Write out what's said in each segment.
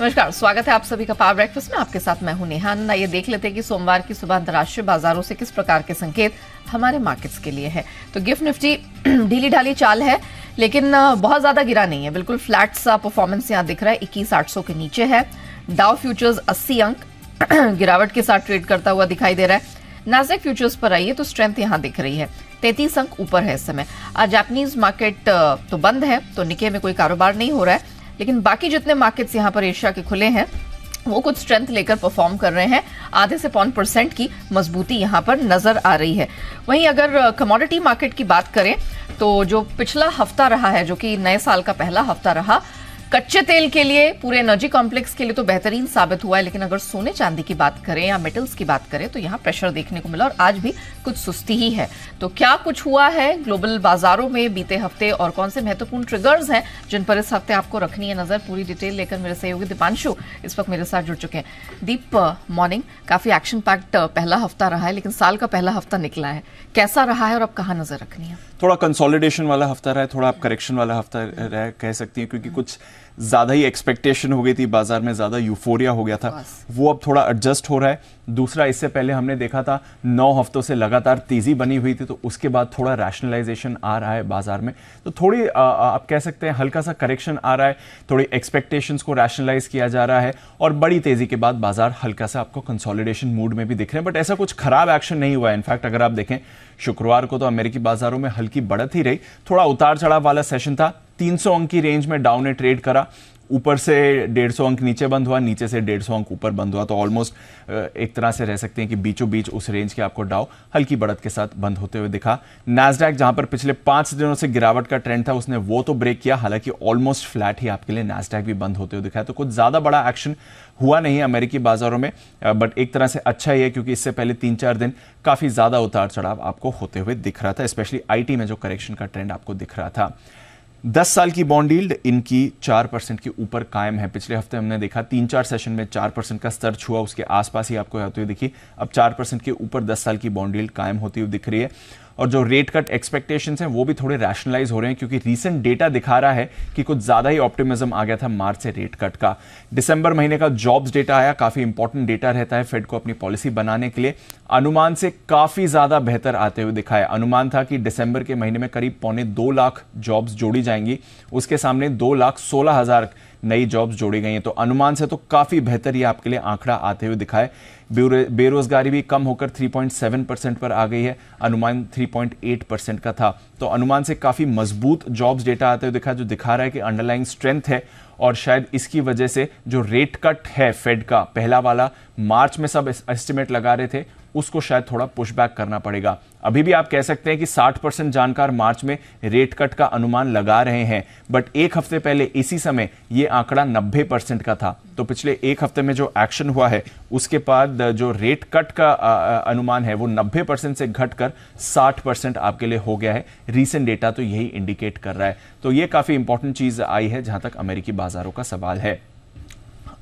नमस्कार स्वागत है आप सभी का पावर ब्रेकफास्ट में आपके साथ मैं हूं नेहा नंदा ये देख लेते हैं कि सोमवार की सुबह अंतर्राष्ट्रीय बाजारों से किस प्रकार के संकेत हमारे मार्केट्स के लिए है तो गिफ्ट निफ्टी ढीली ढाली चाल है लेकिन बहुत ज्यादा गिरा नहीं है बिल्कुल फ्लैट सा परफॉर्मेंस यहाँ दिख रहा है इक्कीस आठ के नीचे है डाव फ्यूचर्स अस्सी अंक गिरावट के साथ ट्रेड करता हुआ दिखाई दे रहा है नाजैक फ्यूचर्स पर आइए तो स्ट्रेंथ यहाँ दिख रही है तैतीस अंक ऊपर है इस समय आज जापानीज मार्केट तो बंद है तो निके में कोई कारोबार नहीं हो रहा है लेकिन बाकी जितने मार्केट्स यहाँ पर एशिया के खुले हैं वो कुछ स्ट्रेंथ लेकर परफॉर्म कर रहे हैं आधे से पौन परसेंट की मजबूती यहाँ पर नजर आ रही है वहीं अगर कमोडिटी मार्केट की बात करें तो जो पिछला हफ्ता रहा है जो कि नए साल का पहला हफ्ता रहा कच्चे तेल के लिए पूरे एनर्जी कॉम्प्लेक्स के लिए तो बेहतरीन साबित हुआ है लेकिन अगर सोने चांदी की बात करें या मेटल्स की बात करें तो यहाँ प्रेशर देखने को मिला और आज भी कुछ सुस्ती ही है तो क्या कुछ हुआ है ग्लोबल बाजारों में बीते हफ्ते और कौन से महत्वपूर्ण ट्रिगर्स हैं जिन पर इस हफ्ते आपको रखनी है नजर पूरी डिटेल लेकर मेरे सहयोगी दीपांशु इस वक्त मेरे साथ जुड़ चुके हैं दीप मॉर्निंग uh, काफी एक्शन पैक्ट uh, पहला हफ्ता रहा है लेकिन साल का पहला हफ्ता निकला है कैसा रहा है और अब कहाँ नजर रखनी है थोड़ा कंसोलिडेशन वाला हफ्ता रहा है थोड़ा आप करेक्शन वाला हफ्ता रहा कह सकती हैं क्योंकि कुछ ज़्यादा ही एक्सपेक्टेशन हो गई थी बाजार में ज़्यादा यूफोरिया हो गया था वो अब थोड़ा एडजस्ट हो रहा है दूसरा इससे पहले हमने देखा था नौ हफ्तों से लगातार तेज़ी बनी हुई थी तो उसके बाद थोड़ा रैशनलाइजेशन आ रहा है बाज़ार में तो थोड़ी आ, आप कह सकते हैं हल्का सा करेक्शन आ रहा है थोड़ी एक्सपेक्टेशंस को रैशनलाइज किया जा रहा है और बड़ी तेज़ी के बाद बाज़ार हल्का सा आपको कंसोलिडेशन मूड में भी दिख रहे हैं बट ऐसा कुछ ख़राब एक्शन नहीं हुआ है इनफैक्ट अगर आप देखें शुक्रवार को तो अमेरिकी बाज़ारों में हल्की बढ़त ही रही थोड़ा उतार चढ़ाव वाला सेशन था 300 अंक की रेंज में डाउन ने ट्रेड करा ऊपर से सौ अंक नीचे बंद हुआ नीचे से सौ अंक ऊपर बंद हुआ तो ऑलमोस्ट एक तरह से रह सकते हैं कि बीचों बीच उस रेंज के आपको डाउ हल्की बढ़त के साथ बंद होते हुए दिखा नैसडैक जहां पर पिछले पांच दिनों से गिरावट का ट्रेंड था उसने वो तो ब्रेक किया हालांकि ऑलमोस्ट फ्लैट ही आपके लिए नैसडैक भी बंद होते हुए दिखाया तो कुछ ज़्यादा बड़ा एक्शन हुआ नहीं अमेरिकी बाजारों में बट एक तरह से अच्छा ही है क्योंकि इससे पहले तीन चार दिन काफ़ी ज़्यादा उतार चढ़ाव आपको होते हुए दिख रहा था स्पेशली आई में जो करेक्शन का ट्रेंड आपको दिख रहा था दस साल की बॉन्ड डील्ड इनकी चार परसेंट के ऊपर कायम है पिछले हफ्ते हमने देखा तीन चार सेशन में चार परसेंट का स्तर छुआ उसके आसपास ही आपको आते हुए दिखी अब चार परसेंट के ऊपर दस साल की बॉन्ड डील्ड कायम होती हुई दिख रही है और जो रेट कट एक्सपेक्टेशंस हैं वो भी थोड़े रैशनलाइज हो रहे हैं क्योंकि रीसेंट डेटा दिखा रहा है कि कुछ ज़्यादा ही ऑप्टिमिज्म आ गया था मार्च से रेट कट का दिसंबर महीने का जॉब्स डेटा आया काफ़ी इंपॉर्टेंट डेटा रहता है फेड को अपनी पॉलिसी बनाने के लिए अनुमान से काफ़ी ज़्यादा बेहतर आते हुए दिखाया अनुमान था कि दिसंबर के महीने में करीब पौने दो लाख जॉब्स जोड़ी जाएंगी उसके सामने दो लाख सोलह हज़ार नई जॉब्स जोड़ी गई हैं तो अनुमान से तो काफ़ी बेहतर ये आपके लिए आंकड़ा आते हुए दिखाए बेरोजगारी भी कम होकर 3.7 परसेंट पर आ गई है अनुमान 3.8 परसेंट का था तो अनुमान से काफ़ी मजबूत जॉब्स डेटा आते हुए दिखा जो दिखा रहा है कि अंडरलाइंग स्ट्रेंथ है और शायद इसकी वजह से जो रेट कट है फेड का पहला वाला मार्च में सब एस्टिमेट लगा रहे थे उसको शायद थोड़ा पुशबैक करना पड़ेगा अभी भी आप कह सकते हैं कि 60 परसेंट जानकार मार्च में रेट कट का अनुमान लगा रहे हैं बट एक हफ्ते पहले इसी समय ये आंकड़ा नब्बे परसेंट का था तो पिछले एक हफ्ते में जो एक्शन हुआ है उसके बाद जो रेट कट का अनुमान है वो नब्बे परसेंट से घटकर 60 परसेंट आपके लिए हो गया है रीसेंट डेटा तो यही इंडिकेट कर रहा है तो ये काफ़ी इंपॉर्टेंट चीज़ आई है जहां तक अमेरिकी बाजारों का सवाल है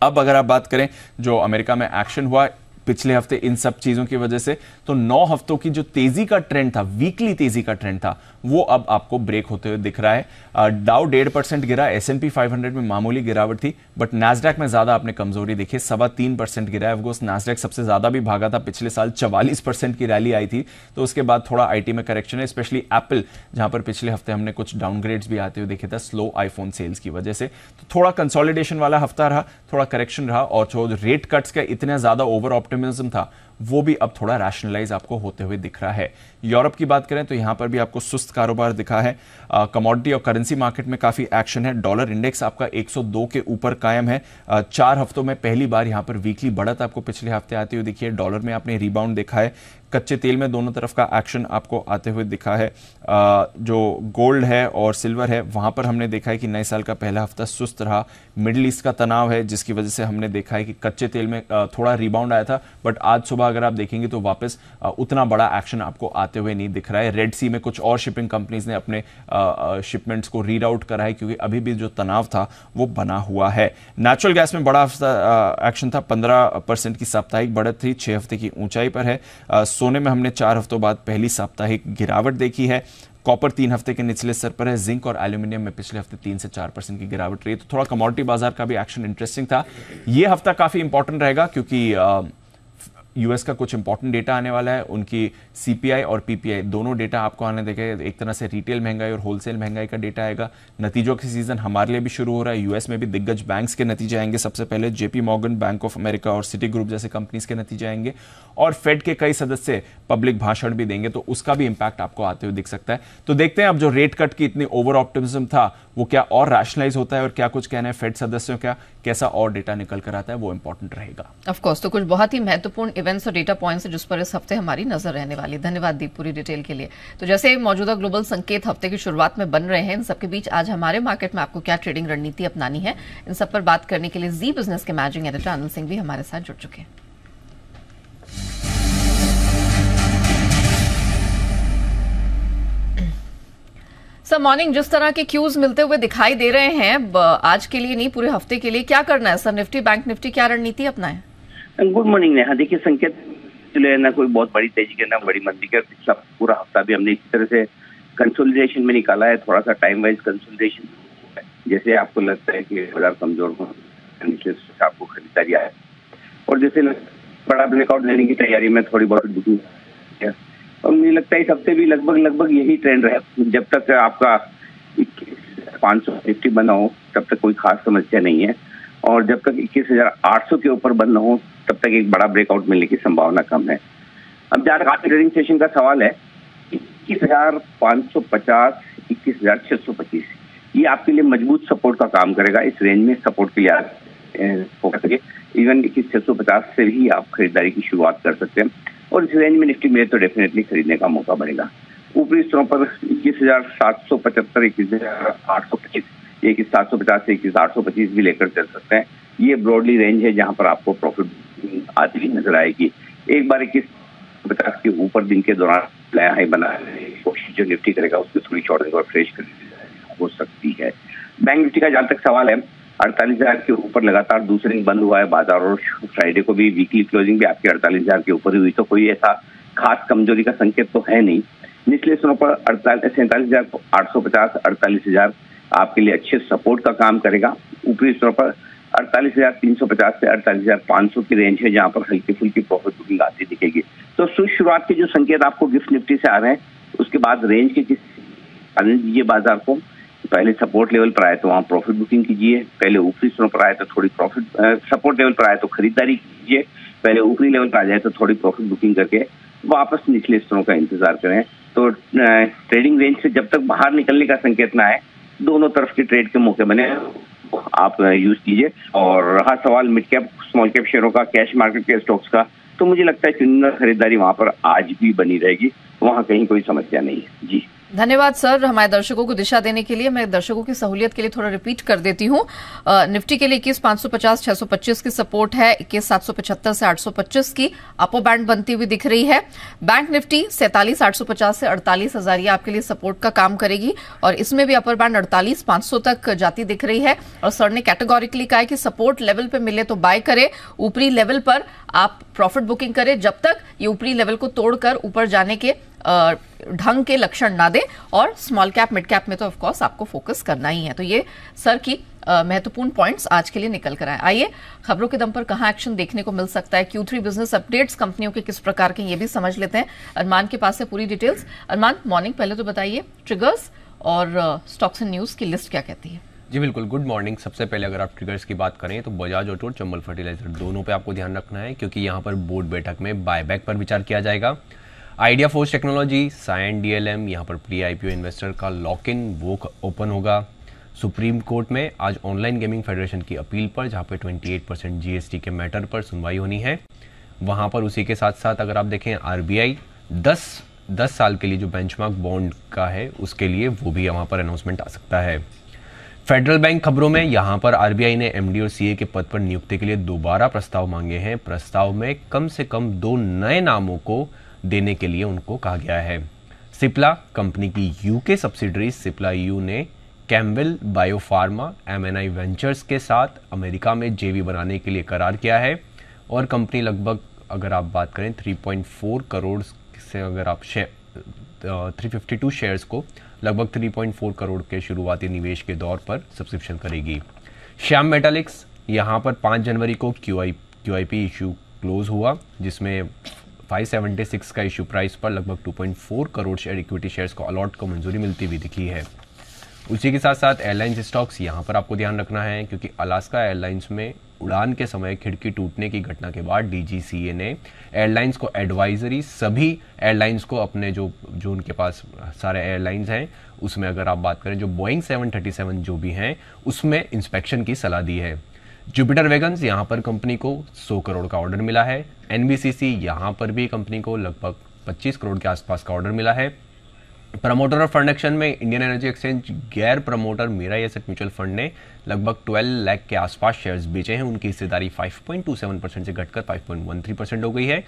अब अगर आप बात करें जो अमेरिका में एक्शन हुआ पिछले हफ्ते इन सब चीजों की वजह से तो नौ हफ्तों की जो तेजी का ट्रेंड था वीकली तेजी का ट्रेंड था वो अब आपको ब्रेक होते हुए दिख रहा है डाउ डेढ़ परसेंट गिरा S and P five hundred में मामूली गिरावट थी बट नैसडेक में ज़्यादा आपने कमजोरी देखी सवा तीन परसेंट गिरा है ऑफकोर्स नैसडेक सबसे ज़्यादा भी भागा था पिछले साल चवालीस परसेंट की रैली आई थी तो उसके बाद थोड़ा आई में करेक्शन है स्पेशली एप्पल जहां पर पिछले हफ्ते हमने कुछ डाउनग्रेड्स भी आते हुए देखे था स्लो आईफोन सेल्स की वजह से तो थोड़ा कंसोलिडेशन वाला हफ्ता रहा थोड़ा करेक्शन रहा और जो रेट कट्स का इतना ज़्यादा ओवर ऑप्टिमिज्म था वो भी अब थोड़ा रैशनलाइज आपको होते हुए दिख रहा है यूरोप की बात करें तो यहां पर भी आपको सुस्त कारोबार दिखा है कमोडिटी और करेंसी मार्केट में काफ़ी एक्शन है डॉलर इंडेक्स आपका 102 के ऊपर कायम है आ, चार हफ्तों में पहली बार यहां पर वीकली बढ़त आपको पिछले हफ्ते आती हुई दिखी है डॉलर में आपने रिबाउंड देखा है कच्चे तेल में दोनों तरफ का एक्शन आपको आते हुए दिखा है जो गोल्ड है और सिल्वर है वहां पर हमने देखा है कि नए साल का पहला हफ्ता सुस्त रहा मिडिल ईस्ट का तनाव है जिसकी वजह से हमने देखा है कि कच्चे तेल में थोड़ा रिबाउंड आया था बट आज सुबह अगर आप देखेंगे तो वापस उतना बड़ा एक्शन आपको आते हुए नहीं दिख रहा है रेड सी में कुछ और शिपिंग कंपनीज ने अपने शिपमेंट्स को रीड आउट करा है क्योंकि अभी भी जो तनाव था वो बना हुआ है नेचुरल गैस में बड़ा एक्शन था पंद्रह परसेंट की साप्ताहिक बढ़त थी छह हफ्ते की ऊंचाई पर है सो सोने में हमने चार हफ्तों बाद पहली साप्ताहिक गिरावट देखी है कॉपर तीन हफ्ते के निचले स्तर पर है जिंक और एल्यूमिनियम में पिछले हफ्ते तीन से चार परसेंट की गिरावट रही तो थोड़ा कमोडिटी बाजार का भी एक्शन इंटरेस्टिंग था यह हफ्ता काफी इंपॉर्टेंट रहेगा क्योंकि यूएस का कुछ इंपॉर्टेंट डेटा आने वाला है उनकी सीपीआई और पीपीआई दोनों डेटा आपको आने देखे एक तरह से रिटेल महंगाई और होलसेल महंगाई का डेटा आएगा नतीजों की सीजन हमारे लिए भी शुरू हो रहा है यूएस में भी दिग्गज बैंक्स के नतीजे आएंगे सबसे पहले JP Morgan Bank of America और सिटी ग्रुप जैसे कंपनीज के नतीजे आएंगे और फेड के कई सदस्य पब्लिक भाषण भी देंगे तो उसका भी इंपैक्ट आपको आते हुए दिख सकता है तो देखते हैं अब जो रेट कट की इतनी ओवर ऑप्टिमिज्म था वो क्या और रैशनलाइज होता है और क्या कुछ कहना है फेड सदस्यों का कैसा और डेटा निकल कर आता है वो इंपॉर्टेंट रहेगा ऑफकोर्स तो कुछ बहुत ही महत्वपूर्ण इवेंट्स और डेटा पॉइंट्स जिस पर इस हफ्ते हमारी नजर रहने वाली धन्यवाद दीप पूरी डिटेल के लिए तो जैसे मौजूदा ग्लोबल संकेत हफ्ते की शुरुआत में बन रहे हैं इन सबके बीच आज हमारे मार्केट में आपको क्या ट्रेडिंग रणनीति अपनानी है इन सब पर बात करने के लिए जी बिजनेस के मैनेजिंग एडिटर आनंद सिंह भी हमारे साथ जुड़ चुके हैं सर मॉर्निंग जिस तरह के क्यूज मिलते हुए दिखाई दे रहे हैं आज के लिए नहीं पूरे हफ्ते के लिए क्या करना है सर निफ्टी बैंक निफ्टी क्या रणनीति अपनाएं गुड मॉर्निंग नेहा देखिए संकेत जो है ना कोई बहुत बड़ी तेजी के ना बड़ी मंदी के पिछला पूरा हफ्ता भी हमने इसी तरह से कंसोलिडेशन में निकाला है थोड़ा सा टाइम वाइज कंसोलिडेशन जैसे आपको लगता है कि बाजार कमजोर हो आपको खरीदारी आए और जैसे बड़ा ब्रेकआउट लेने की तैयारी में थोड़ी बहुत बुकिंग और मुझे लगता है इस हफ्ते भी लगभग लगभग यही ट्रेंड रहा जब तक आपका पाँच सौ फिफ्टी बना हो तब तक कोई खास समस्या नहीं है और जब तक इक्कीस हजार आठ सौ के ऊपर बंद हो तब तक एक बड़ा ब्रेकआउट मिलने की संभावना कम है अब जहां तक ट्रेडिंग सेशन का सवाल है इक्कीस हजार पाँच सौ पचास इक्कीस हजार छह सौ पच्चीस ये आपके लिए मजबूत सपोर्ट का काम करेगा इस रेंज में सपोर्ट के लिए आप सके इवन इक्कीस छह सौ पचास से भी आप खरीदारी की शुरुआत कर सकते हैं और इस रेंज में निफ्टी में तो डेफिनेटली खरीदने का मौका बनेगा ऊपरी स्तरों पर इक्कीस हजार सात सौ पचहत्तर इक्कीस हजार आठ सौ पच्चीस ये इक्कीस सात सौ पचास से इक्कीस आठ सौ पच्चीस भी लेकर चल सकते हैं ये ब्रॉडली रेंज है जहां पर आपको प्रॉफिट आती हुई नजर आएगी एक बार इक्कीस पचास के ऊपर दिन के दौरान नया हाई बना कोशिश जो निफ्टी करेगा उसको थोड़ी शॉर्टिंग और फ्रेश कर हो सकती है बैंक निफ्टी का जहां तक सवाल है अड़तालीस हजार के ऊपर लगातार दूसरे दिन बंद हुआ है बाजार और फ्राइडे को भी वीकली क्लोजिंग भी आपके अड़तालीस हजार के ऊपर हुई तो कोई ऐसा खास कमजोरी का संकेत तो है नहीं निचले स्तरों पर अड़तालीस सैंतालीस हजार आठ सौ पचास अड़तालीस हजार आपके लिए अच्छे सपोर्ट का काम करेगा ऊपरी स्तरों पर अड़तालीस हजार तीन सौ पचास से अड़तालीस हजार पांच सौ की रेंज है जहाँ पर हल्की फुल्की प्रॉफिट बुकिंग आती दिखेगी तो शुरुआत के जो संकेत आपको गिफ्ट निफ्टी से आ रहे हैं उसके बाद रेंज के किस दीजिए बाजार को पहले सपोर्ट लेवल पर आए तो वहाँ प्रॉफिट बुकिंग कीजिए पहले ऊपरी स्तरों पर आए तो थोड़ी प्रॉफिट सपोर्ट लेवल पर आए तो खरीदारी कीजिए पहले ऊपरी लेवल पर आ जाए तो थोड़ी प्रॉफिट बुकिंग करके वापस निचले स्तरों का इंतजार करें तो ट्रेडिंग रेंज से जब तक बाहर निकलने का संकेत ना आए दोनों तरफ के ट्रेड के मौके बने आप यूज कीजिए और रहा सवाल मिड कैप स्मॉल कैप शेयरों का कैश मार्केट के स्टॉक्स का तो मुझे लगता है चुनिंदा खरीदारी वहाँ पर आज भी बनी रहेगी वहाँ कहीं कोई समस्या नहीं है जी धन्यवाद सर हमारे दर्शकों को दिशा देने के लिए मैं दर्शकों की सहूलियत के लिए थोड़ा रिपीट कर देती हूँ निफ्टी के लिए इक्कीस पांच सौ पचास छह सौ पच्चीस की सपोर्ट है इक्कीस सात सौ पचहत्तर से आठ सौ पच्चीस की अपो बैंड बनती हुई दिख रही है बैंक निफ्टी सैतालीस आठ सौ पचास से अड़तालीस हजार ये आपके लिए सपोर्ट का काम करेगी और इसमें भी अपर बैंड अड़तालीस पांच सौ तक जाती दिख रही है और सर ने कैटेगोरिकली कहा कि सपोर्ट लेवल पर मिले तो बाय करे ऊपरी लेवल पर आप प्रॉफिट बुकिंग करें जब तक ये ऊपरी लेवल को तोड़कर ऊपर जाने के ढंग के लक्षण ना दे और स्मॉल कैप मिड कैप में तो ऑफकोर्स आपको फोकस करना ही है तो ये सर की महत्वपूर्ण पॉइंट्स आज के लिए निकल कर आए आइए खबरों के दम पर कहाँ एक्शन देखने को मिल सकता है क्यू बिजनेस अपडेट्स कंपनियों के किस प्रकार के ये भी समझ लेते हैं अरमान के पास है पूरी डिटेल्स अरमान मॉर्निंग पहले तो बताइए ट्रिगर्स और स्टॉक्स एंड न्यूज़ की लिस्ट क्या कहती है जी बिल्कुल गुड मॉर्निंग सबसे पहले अगर आप ट्रिगर्स की बात करें तो बजाज ऑटो और चंबल फर्टिलाइजर दोनों पे आपको ध्यान रखना है क्योंकि यहाँ पर बोर्ड बैठक में बायबैक पर विचार किया जाएगा आइडिया फोर्स टेक्नोलॉजी साइन एम यहाँ पर प्री ओ इन्वेस्टर का लॉक इन वो ओपन होगा सुप्रीम कोर्ट में आज ऑनलाइन गेमिंग फेडरेशन की अपील पर जहाँ पे 28 परसेंट जीएसटी के मैटर पर सुनवाई होनी है वहाँ पर उसी के साथ साथ अगर आप देखें आरबीआई 10 10 साल के लिए जो बेंचमार्क बॉन्ड का है उसके लिए वो भी यहाँ पर अनाउंसमेंट आ सकता है फेडरल बैंक खबरों में यहाँ पर आरबीआई ने एम और सी के पद पर नियुक्ति के लिए दोबारा प्रस्ताव मांगे हैं प्रस्ताव में कम से कम दो नए नामों को देने के लिए उनको कहा गया है सिप्ला कंपनी की UK subsidiary Cipla U e ने कैम्बेल बायोफार्मा एमएनआई वेंचर्स के साथ अमेरिका में जेवी बनाने के लिए करार किया है और कंपनी लगभग अगर आप बात करें 3.4 करोड़ से अगर आप share three fifty two shares को लगभग 3.4 करोड़ के शुरुआती निवेश के दौर पर सब्सक्रिप्शन करेगी श्याम मेटालिक्स यहाँ पर 5 जनवरी को Q I Q I P issue close हुआ जिसमें 576 का इशू प्राइस पर लगभग 2.4 करोड़ शेयर इक्विटी शेयर्स को अलॉट को मंजूरी मिलती हुई दिखी है उसी के साथ साथ एयरलाइंस स्टॉक्स यहाँ पर आपको ध्यान रखना है क्योंकि अलास्का एयरलाइंस में उड़ान के समय खिड़की टूटने की घटना के बाद डीजीसीए ने एयरलाइंस को एडवाइजरी सभी एयरलाइंस को अपने जो जो उनके पास सारे एयरलाइंस हैं उसमें अगर आप बात करें जो बोइंग 737 जो भी हैं उसमें इंस्पेक्शन की सलाह दी है जुपिटर वेगन्स यहाँ पर कंपनी को 100 करोड़ का ऑर्डर मिला है एन यहाँ पर भी कंपनी को लगभग 25 करोड़ के आसपास का ऑर्डर मिला है प्रमोटर और फंड एक्शन में इंडियन एनर्जी एक्सचेंज गैर promoter Mirae asset mutual fund ने लगभग 12 लाख के आसपास शेयर्स बेचे हैं उनकी हिस्सेदारी 5.27 परसेंट से घटकर 5.13 परसेंट हो गई है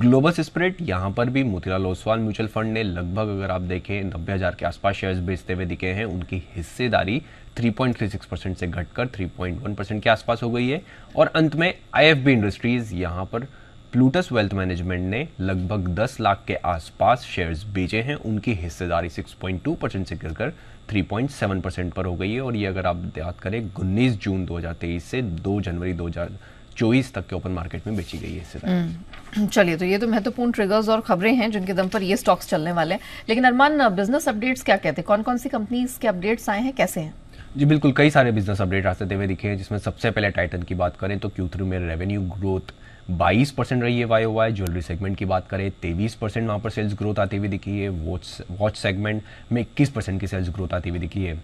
ग्लोबल स्प्रेड यहां पर भी मोतीलाल ओसवाल म्यूचुअल फंड ने लगभग अगर आप देखें नब्बे के आसपास शेयर्स बेचते हुए दिखे हैं उनकी हिस्सेदारी 3.36 परसेंट से घटकर 3.1 परसेंट के आसपास हो गई है और अंत में आईएफबी इंडस्ट्रीज़ यहां पर प्लूटस वेल्थ मैनेजमेंट ने लगभग 10 लाख के आसपास शेयर्स बेचे हैं उनकी हिस्सेदारी 6.2 परसेंट से गिरकर 3.7 परसेंट पर हो गई है और ये अगर आप याद करें उन्नीस जून 2023 से 2 जनवरी 2024 तक के ओपन मार्केट में बेची गई हिस्सेदारी हम्म। चलिए तो ये तो महत्वपूर्ण ट्रिगर्स और खबरें हैं जिनके दम पर ये स्टॉक्स चलने वाले हैं लेकिन अरमान बिजनेस अपडेट्स क्या कहते हैं कौन कौन सी कंपनीज के अपडेट्स आए हैं कैसे हैं जी बिल्कुल कई सारे बिजनेस अपडेट रास्ते हुए दिखे हैं जिसमें सबसे पहले टाइटन की बात करें तो क्यू में रेवेन्यू ग्रोथ 22 परसेंट रही है वाई वाई ज्वेलरी सेगमेंट की बात करें तेईस परसेंट वहाँ पर सेल्स ग्रोथ आती हुई दिखी है वॉच वॉच सेगमेंट में इक्कीस परसेंट की सेल्स ग्रोथ आती हुई दिखी है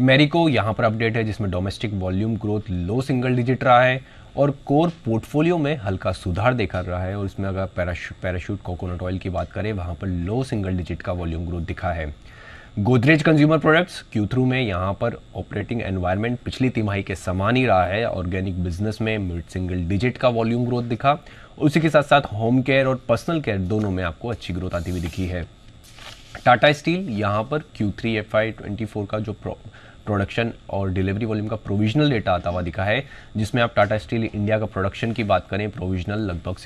मेरिको यहाँ पर अपडेट है जिसमें domestic volume growth low single digit रहा है और कोर पोर्टफोलियो में हल्का सुधार देखा रहा है और इसमें अगर पैराशूट पैराशूट कोकोनट ऑयल की बात करें वहाँ पर लो सिंगल डिजिट का वॉल्यूम ग्रोथ दिखा है Godrej consumer products Q three में यहाँ पर ऑपरेटिंग एनवायरनमेंट पिछली तिमाही के समान ही रहा है ऑर्गेनिक बिजनेस में मिड सिंगल डिजिट का वॉल्यूम ग्रोथ दिखा उसी के साथ साथ होम केयर और पर्सनल केयर दोनों में आपको अच्छी ग्रोथ आती हुई दिखी है टाटा स्टील यहाँ पर Q three F Y twenty four का जो प्रोडक्शन और डिलीवरी वॉल्यूम का प्रोविजनल डेटा आता हुआ दिखा है जिसमें आप टाटा स्टील इंडिया का प्रोडक्शन की बात करें प्रोविजनल लगभग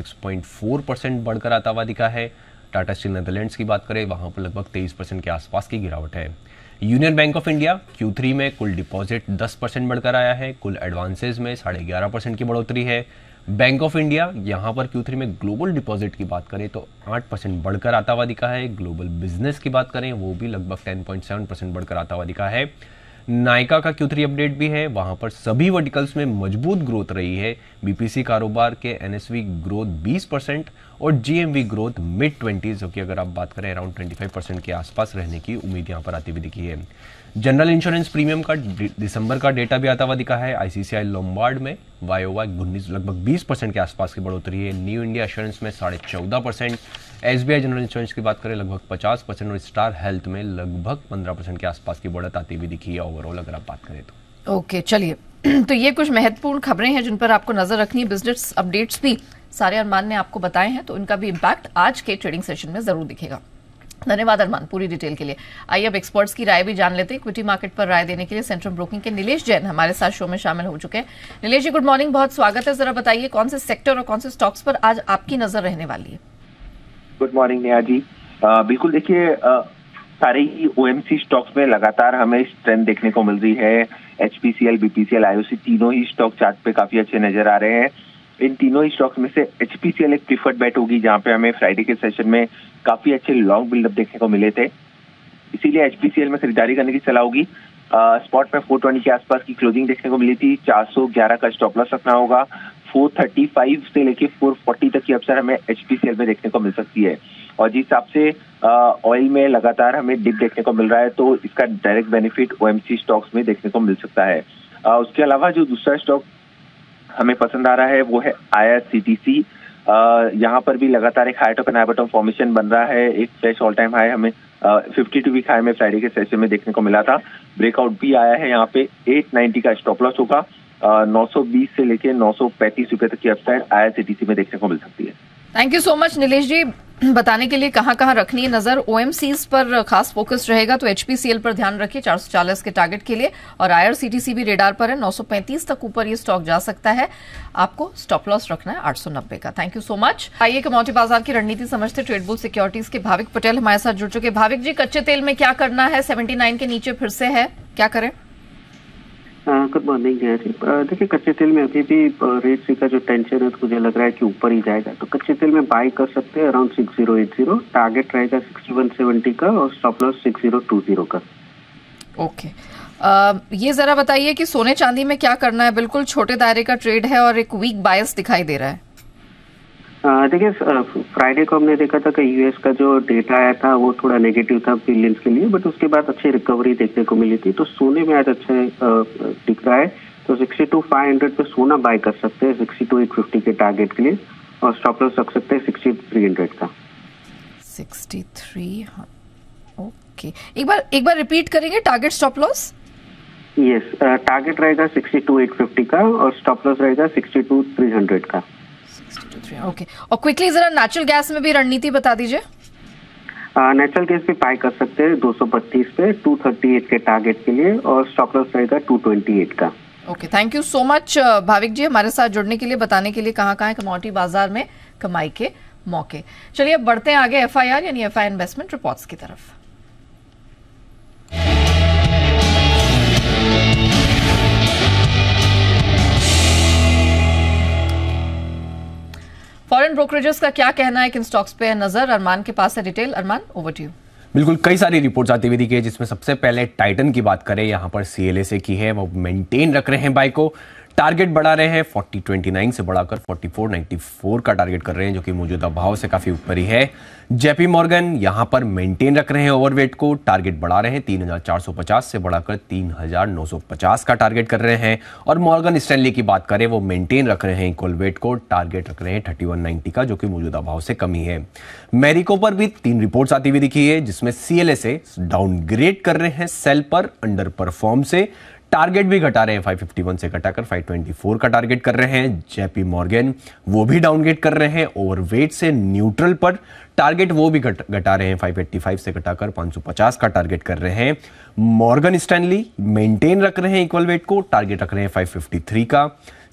6.4 परसेंट बढ़कर आता हुआ दिखा है टाटा स्टील नेदरलैंड्स की बात करें वहां पर लगभग तेईस परसेंट के आसपास की गिरावट है union bank of India Q3 में कुल डिपॉजिट 10 परसेंट बढ़कर आया है कुल एडवांसेज में साढ़े ग्यारह परसेंट की बढ़ोतरी है बैंक ऑफ इंडिया यहां पर Q3 में ग्लोबल डिपॉजिट की बात करें तो 8 परसेंट बढ़कर आता हुआ दिखा है ग्लोबल बिजनेस की बात करें वो भी लगभग 10.7 परसेंट बढ़कर आता हुआ दिखा है नायका का थ्री अपडेट भी है वहां पर सभी वर्टिकल्स में मजबूत ग्रोथ रही है बीपीसी कारोबार के एनएसवी ग्रोथ 20 परसेंट और जीएमवी ग्रोथ मिड ट्वेंटीज जो कि अगर आप बात करें अराउंड 25 परसेंट के आसपास रहने की उम्मीद यहां पर आती हुई दिखी है जनरल इंश्योरेंस प्रीमियम का दिसंबर का डेटा भी आता हुआ दिखा है आईसीसीआई लोम्बार्ड में वायोवा उन्नीस लगभग 20 परसेंट के आसपास की बढ़ोतरी है न्यू इंडिया इंश्योरेंस में साढ़े चौदह परसेंट एस जनरल इंश्योरेंस की बात करें लगभग पचास परसेंट और स्टार हेल्थ में लगभग पंद्रह परसेंट के आसपास की बढ़त आती हुई दिखी है ओवरऑल अगर आप बात करें तो ओके चलिए तो ये कुछ महत्वपूर्ण खबरें हैं जिन पर आपको नजर रखनी है बिजनेस अपडेट्स भी सारे अरमान ने आपको बताए हैं तो उनका भी इम्पैक्ट आज के ट्रेडिंग सेशन में जरूर दिखेगा धन्यवाद अरमान पूरी डिटेल के लिए आइए अब एक्सपर्ट्स की राय भी जान लेते हैं इक्विटी मार्केट पर राय देने के लिए सेंट्रल ब्रोकिंग के नीलेश जैन हमारे साथ शो में शामिल हो चुके हैं नीलेश जी गुड मॉर्निंग बहुत स्वागत है जरा बताइए कौन से सेक्टर और कौन से स्टॉक्स पर आज आपकी नजर रहने वाली है गुड मॉर्निंग नेहा जी बिल्कुल देखिए uh, सारे ही ओ स्टॉक्स में लगातार हमें ट्रेंड देखने को मिल रही है H P C L B P C L IOC तीनों ही स्टॉक चार्ट पे काफी अच्छे नजर आ रहे हैं इन तीनों ही स्टॉक्स में से एच पी सी एल एक प्रिफर्ड बैट होगी जहाँ पे हमें फ्राइडे के सेशन में काफी अच्छे लॉन्ग बिल्डअप देखने को मिले थे इसीलिए एच पी सी एल में खरीदारी करने की सलाह होगी स्पॉट में फोर ट्वेंटी के आसपास की क्लोजिंग देखने को मिली थी चार सौ ग्यारह का स्टॉप लॉस रखना होगा 435 से लेके 440 तक की अवसर हमें एच में देखने को मिल सकती है और जिस हिसाब से ऑयल में लगातार हमें डिप देखने को मिल रहा है तो इसका डायरेक्ट बेनिफिट ओ स्टॉक्स में देखने को मिल सकता है आ, उसके अलावा जो दूसरा स्टॉक हमें पसंद आ रहा है वो है आई यहाँ पर भी लगातार एक एंड हाई बटम फॉर्मेशन बन रहा है एक फ्रेश ऑल टाइम हाई हमें फिफ्टी टू वीक हाई में फ्राइडे के सेशन में देखने को मिला था ब्रेकआउट भी आया है यहाँ पे 890 का स्टॉप लॉस होगा 920 से लेके नौ रुपए तक की अपसाइड आईआरसीटीसी में देखने को मिल सकती है thank you so much Nilesh ji बताने के लिए कहाँ कहाँ रखनी है नजर ओएमसीज पर खास फोकस रहेगा तो एचपीसीएल पर ध्यान रखिए 440 के टारगेट के लिए और आईआरसीटीसी भी रेडार पर है 935 तक ऊपर ये स्टॉक जा सकता है आपको स्टॉप लॉस रखना है 890 का थैंक यू सो मच आइए कमोटी बाजार की रणनीति समझते ट्रेडबुल सिक्योरिटीज के भाविक पटेल हमारे साथ जुड़ चुके भाविक जी कच्चे तेल में क्या करना है सेवेंटी के नीचे फिर से है क्या करें गुड मॉर्निंग देखिए कच्चे तेल में अभी भी रेट सी का जो टेंशन है तो मुझे लग रहा है कि ऊपर ही जाएगा तो कच्चे तेल में बाय कर सकते हैं around six zero eight zero target रहेगा सिक्सटी वन सेवेंटी का और stop loss six zero two zero का ओके okay. ये जरा बताइए कि सोने चांदी में क्या करना है बिल्कुल छोटे दायरे का ट्रेड है और एक वीक बायस दिखाई दे रहा है देखिए फ्राइडे को हमने देखा था कि यूएस का जो डेटा आया था वो थोड़ा नेगेटिव था बिलियंस के लिए बट उसके बाद अच्छी रिकवरी देखने को मिली थी तो सोने में आज अच्छे दिख रहा है तो सिक्सटी टू फाइव हंड्रेड पे सोना बाय कर सकते हैं सिक्सटी टू एट फिफ्टी के टारगेट के लिए और स्टॉप लॉस रख सकते हैं सिक्सटी थ्री हंड्रेड का सिक्सटी थ्री ओके एक बार एक बार रिपीट करेंगे target stop loss yes target रहेगा सिक्सटी टू एट फिफ्टी का और स्टॉप लॉस रहेगा सिक्सटी टू थ्री हंड्रेड का ओके और क्विकली जरा नेचुरल गैस में भी रणनीति बता दीजिए नेचुरल गैस भी पाई कर सकते हैं दो सौ बत्तीस पे टू थर्टी एट के टारगेट के लिए और स्टॉपलॉस रहेगा टू ट्वेंटी एट का okay thank you so much Bhavik ji हमारे साथ जुड़ने के लिए बताने के लिए कहाँ कहाँ कमोडिटी बाजार में कमाई के मौके चलिए अब बढ़ते हैं आगे एफआईआर यानी एफआईआर इन्वेस्टमेंट रिपोर्ट्स की तरफ फॉरेन ब्रोकरेजेस का क्या कहना है किन इन स्टॉक्स पे है नजर अरमान के पास है detail Arman over to you बिल्कुल कई सारी रिपोर्ट्स आती हुई दिखी है जिसमें सबसे पहले टाइटन की बात करें यहाँ पर सीएलए से की है वो मेंटेन रख रहे हैं बाइक को टारगेट बढ़ा रहे हैं 4029 से बढ़ाकर 4494 का टारगेट कर रहे हैं जो कि मौजूदा भाव से काफी ऊपर ही है जेपी मॉर्गन यहां पर मेंटेन रख रहे हैं ओवरवेट को टारगेट बढ़ा रहे हैं 3450 से बढ़ाकर 3950 का टारगेट कर रहे हैं और मॉर्गन स्टैनली की बात करें वो मेंटेन रख रहे हैं इक्वल वेट को टारगेट रख रहे हैं 3190 का जो कि मौजूदा भाव से कमी है मेरिको पर भी तीन रिपोर्ट आती हुई दिखी है जिसमें सीएलएसए डाउनग्रेड कर रहे हैं सेल पर अंडर परफॉर्म से टारगेट भी घटा रहे हैं 551 से घटाकर 524 का टारगेट कर रहे हैं जेपी मॉर्गन वो भी डाउनगेट कर रहे हैं ओवरवेट से न्यूट्रल पर टारगेट वो भी घट घटा रहे हैं 585 से घटाकर 550 का टारगेट कर रहे हैं मॉर्गन स्टैनली मेंटेन रख रहे हैं इक्वल वेट को टारगेट रख रहे हैं 553 का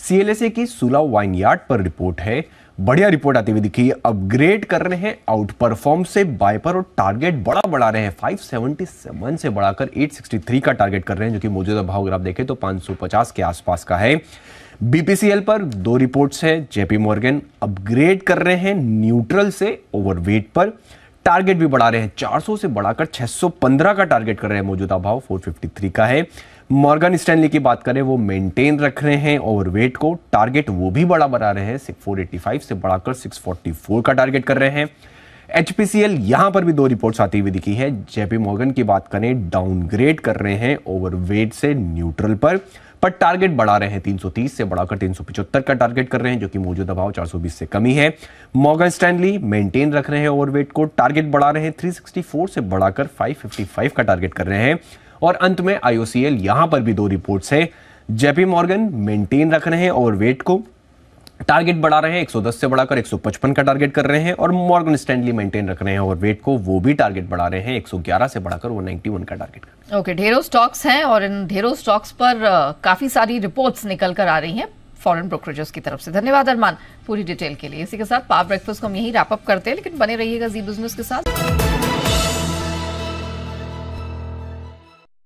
सीएलएसए की सुला वाइन यार्ड पर रिपोर्ट है बढ़िया रिपोर्ट आती हुई दिखी अपग्रेड कर रहे हैं आउट परफॉर्म से बायपर और टारगेट बड़ा बढ़ा रहे हैं 577 से बढ़ाकर 863 का टारगेट कर रहे हैं जो कि मौजूदा भाव अगर आप देखें तो 550 के आसपास का है बीपीसीएल पर दो रिपोर्ट्स हैं जेपी मॉर्गन अपग्रेड कर रहे हैं न्यूट्रल से ओवरवेट पर टारगेट भी बढ़ा रहे हैं 400 से बढ़ाकर 615 का टारगेट कर रहे हैं मौजूदा भाव 453 का है मॉर्गन स्टैनली की बात करें वो मेंटेन रख रहे हैं ओवरवेट को टारगेट वो भी बड़ा बना रहे हैं 485 से बढ़ाकर 644 का टारगेट कर रहे हैं एच पी यहां पर भी दो रिपोर्ट्स आती हुई दिखी है जेपी मॉर्गन की बात करें डाउनग्रेड कर रहे हैं ओवरवेट से न्यूट्रल पर पर टारगेट बढ़ा रहे हैं 330 से बढ़ाकर 375 का टारगेट कर रहे हैं जो कि मौजूदा भाव 420 से कमी है मॉर्गन स्टैंडली मेंटेन रख रहे हैं ओवरवेट को टारगेट बढ़ा रहे हैं 364 से बढ़ाकर 555 का टारगेट कर रहे हैं और अंत में आईओसीएल यहां पर भी दो रिपोर्ट है जेपी मॉर्गन मेंटेन रख रहे हैं और वेट को टारगेट बढ़ा रहे हैं 110 से बढ़ाकर 155 का टारगेट कर रहे हैं और मॉर्गन स्टैंडली मेंटेन रख रहे हैं और वेट को वो भी टारगेट बढ़ा रहे हैं 111 से बढ़ाकर 191 का टारगेट कर रहे हैं ओके ढेरों स्टॉक्स हैं और इन ढेरों स्टॉक्स पर काफी सारी रिपोर्ट्स निकल कर आ रही हैं फॉरेन ब्रोकरेजेस की तरफ से धन्यवाद अरमान पूरी डिटेल के लिए इसी के साथ पाप ब्रेकफास्ट को हम यही रैपअप करते हैं लेकिन बने रहिएगा जी बिजनेस के साथ